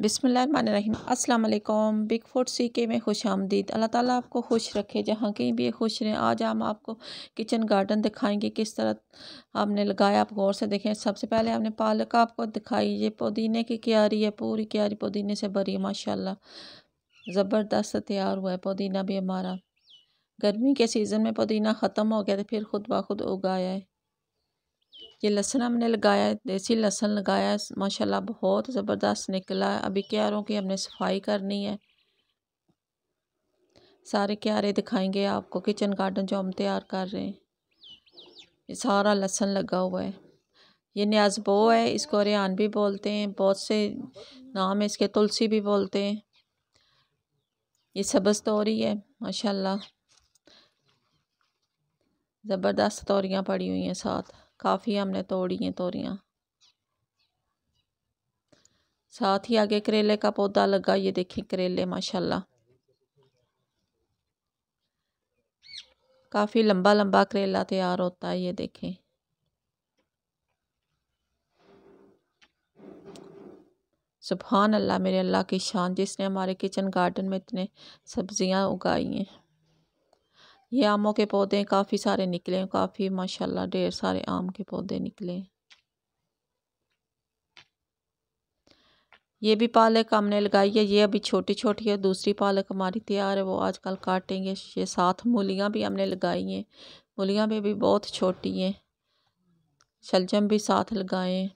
बिसमीम अल्लाम big foot सी के में खुश आमदीद अल्लाह ताला आपको खुश रखे जहाँ कहीं भी खुश रहें आज हम आपको किचन गार्डन दिखाएंगे किस तरह हमने लगाया आप गौर से देखें सबसे पहले हमने पालक आपको दिखाई ये पुदीने की क्यारी है पूरी क्यारी पुदीने से भरी माशाल्लाह ज़बरदस्त तैयार हुआ है पुदीना भी हमारा गर्मी के सीज़न में पुदीना ख़त्म हो गया तो फिर खुद ब खुद उगाया है ये लहसन हमने लगाया है देसी लहसन लगाया है माशाल्लाह बहुत ज़बरदस्त निकला है अभी क्यारों की हमने सफाई करनी है सारे क्यारे दिखाएंगे आपको किचन गार्डन जो हम तैयार कर रहे हैं ये सारा लहसन लगा हुआ है ये न्याजबो है इसको रेहान भी बोलते हैं बहुत से नाम है इसके तुलसी भी बोलते हैं ये सब्ज़ तोरी है माशाल्लाह ज़बरदस्त तोरियाँ पड़ी हुई हैं साथ काफ़ी हमने तोड़ी हैं तोरियाँ साथ ही आगे करेले का पौधा लगा ये देखें करेले माशाल्लाह काफ़ी लंबा लंबा करेला तैयार होता है ये देखें सुबहान अल्लाह मेरे अल्लाह की शान जिसने हमारे किचन गार्डन में इतने सब्जियां उगाई हैं ये आमों के पौधे काफ़ी सारे निकले हैं काफ़ी माशाल्लाह ढेर सारे आम के पौधे निकले हैं ये भी पालक हमने लगाई है ये अभी छोटी छोटी है दूसरी पालक हमारी तैयार है वो आजकल काटेंगे ये साथ मूलियाँ भी हमने लगाई हैं मूलियाँ भी अभी बहुत छोटी हैं शलजम भी साथ लगाए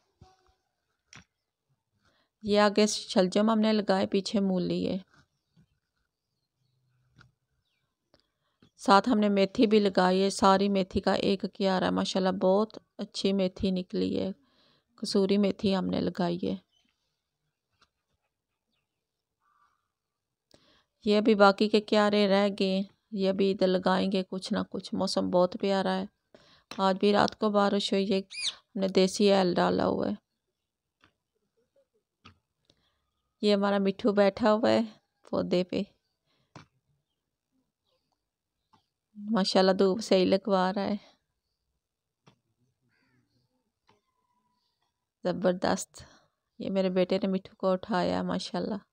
ये आगे शलजम हमने लगाए पीछे मूली है साथ हमने मेथी भी लगाई है सारी मेथी का एक किया है माशाल्लाह बहुत अच्छी मेथी निकली है कसूरी मेथी हमने लगाई है ये अभी बाकी के क्यारे रह गए ये अभी इधर लगाएंगे कुछ ना कुछ मौसम बहुत प्यारा है आज भी रात को बारिश हुई है हमने देसी एल डाला हुआ है ये हमारा मिठू बैठा हुआ है पौधे पे माशाल्लाह धूप सही लगवा रहा है ज़बरदस्त ये मेरे बेटे ने मिठू को उठाया माशाल्लाह